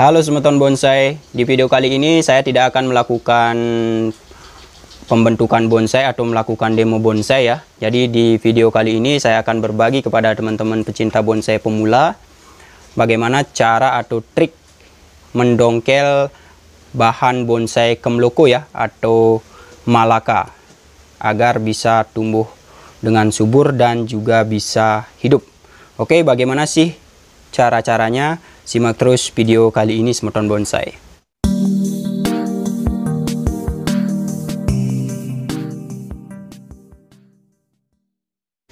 Halo semeton bonsai, di video kali ini saya tidak akan melakukan pembentukan bonsai atau melakukan demo bonsai ya. Jadi di video kali ini saya akan berbagi kepada teman-teman pecinta bonsai pemula bagaimana cara atau trik mendongkel bahan bonsai kemloko ya atau malaka agar bisa tumbuh dengan subur dan juga bisa hidup. Oke, bagaimana sih cara-caranya? Simak terus video kali ini Semeton Bonsai.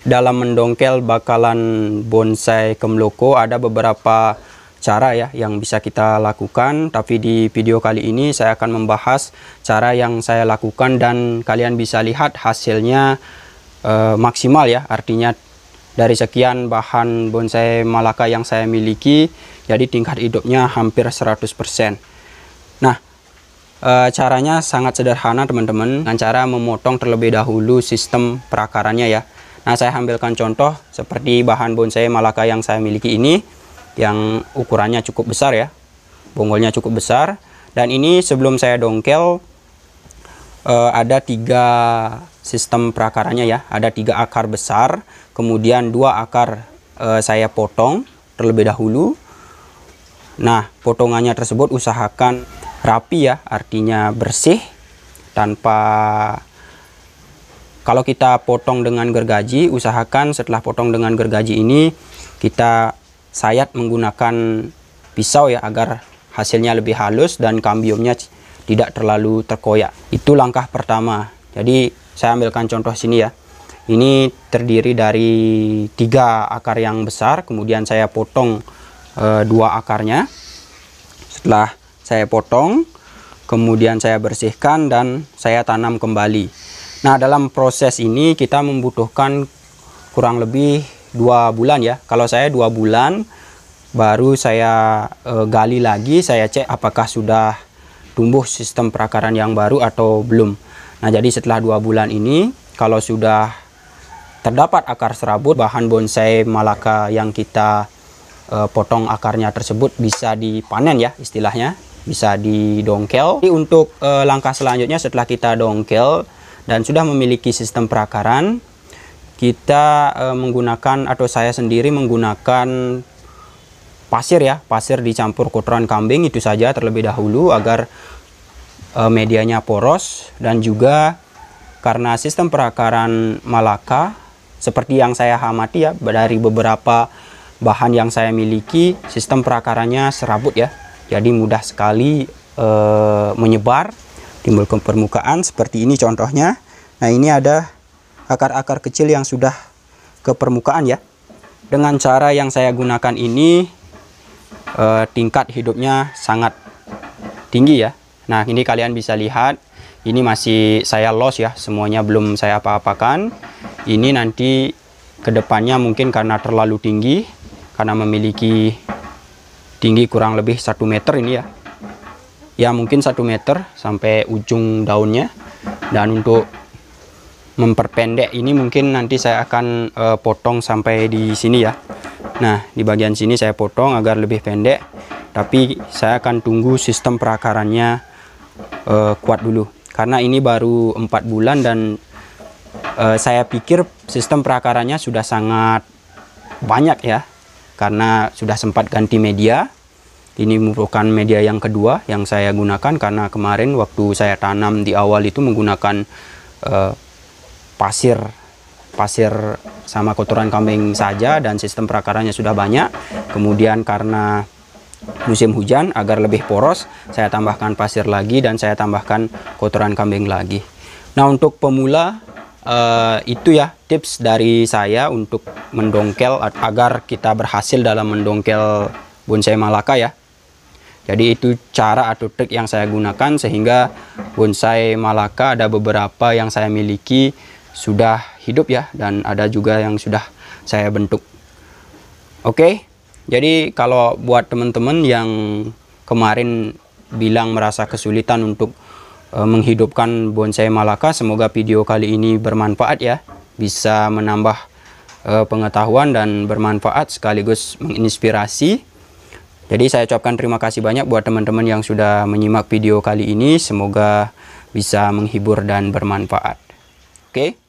Dalam mendongkel bakalan bonsai kemloko ada beberapa cara ya yang bisa kita lakukan tapi di video kali ini saya akan membahas cara yang saya lakukan dan kalian bisa lihat hasilnya e, maksimal ya artinya dari sekian bahan bonsai Malaka yang saya miliki jadi tingkat hidupnya hampir 100% nah e, caranya sangat sederhana teman-teman dengan cara memotong terlebih dahulu sistem perakarannya ya nah saya ambilkan contoh seperti bahan bonsai Malaka yang saya miliki ini yang ukurannya cukup besar ya bonggolnya cukup besar dan ini sebelum saya dongkel e, ada tiga sistem perakarannya ya. Ada tiga akar besar, kemudian dua akar e, saya potong terlebih dahulu. Nah, potongannya tersebut usahakan rapi ya, artinya bersih tanpa kalau kita potong dengan gergaji, usahakan setelah potong dengan gergaji ini kita sayat menggunakan pisau ya agar hasilnya lebih halus dan kambiumnya tidak terlalu terkoyak. Itu langkah pertama. Jadi saya ambilkan contoh sini ya ini terdiri dari tiga akar yang besar kemudian saya potong e, dua akarnya setelah saya potong kemudian saya bersihkan dan saya tanam kembali nah dalam proses ini kita membutuhkan kurang lebih dua bulan ya kalau saya dua bulan baru saya e, gali lagi saya cek apakah sudah tumbuh sistem perakaran yang baru atau belum Nah, jadi setelah dua bulan ini, kalau sudah terdapat akar serabut, bahan bonsai malaka yang kita uh, potong akarnya tersebut bisa dipanen ya istilahnya, bisa didongkel. Jadi untuk uh, langkah selanjutnya setelah kita dongkel dan sudah memiliki sistem perakaran, kita e, menggunakan atau saya sendiri menggunakan pasir ya, pasir dicampur kotoran kambing itu saja terlebih dahulu agar e, medianya poros dan juga karena sistem perakaran Malaka seperti yang saya amati ya dari beberapa bahan yang saya miliki sistem perakarannya serabut ya jadi mudah sekali e, menyebar timbul ke permukaan seperti ini contohnya nah ini ada akar-akar kecil yang sudah ke permukaan ya dengan cara yang saya gunakan ini e, tingkat hidupnya sangat tinggi ya Nah, ini kalian bisa lihat ini masih saya los ya, semuanya belum saya apa-apakan. Ini nanti kedepannya mungkin karena terlalu tinggi, karena memiliki tinggi kurang lebih satu meter ini ya. Ya mungkin satu meter sampai ujung daunnya. Dan untuk memperpendek ini mungkin nanti saya akan uh, potong sampai di sini ya. Nah, di bagian sini saya potong agar lebih pendek, tapi saya akan tunggu sistem perakarannya uh, kuat dulu karena ini baru empat bulan dan uh, saya pikir sistem perakarannya sudah sangat banyak ya karena sudah sempat ganti media ini merupakan media yang kedua yang saya gunakan karena kemarin waktu saya tanam di awal itu menggunakan uh, pasir pasir sama kotoran kambing saja dan sistem perakarannya sudah banyak kemudian karena musim hujan agar lebih poros saya tambahkan pasir lagi dan saya tambahkan kotoran kambing lagi nah untuk pemula uh, itu ya tips dari saya untuk mendongkel agar kita berhasil dalam mendongkel bonsai malaka ya jadi itu cara atau trik yang saya gunakan sehingga bonsai malaka ada beberapa yang saya miliki sudah hidup ya dan ada juga yang sudah saya bentuk oke okay? Jadi kalau buat teman-teman yang kemarin bilang merasa kesulitan untuk e, menghidupkan bonsai malaka, semoga video kali ini bermanfaat ya. Bisa menambah e, pengetahuan dan bermanfaat sekaligus menginspirasi. Jadi saya ucapkan terima kasih banyak buat teman-teman yang sudah menyimak video kali ini. Semoga bisa menghibur dan bermanfaat. Oke. Okay?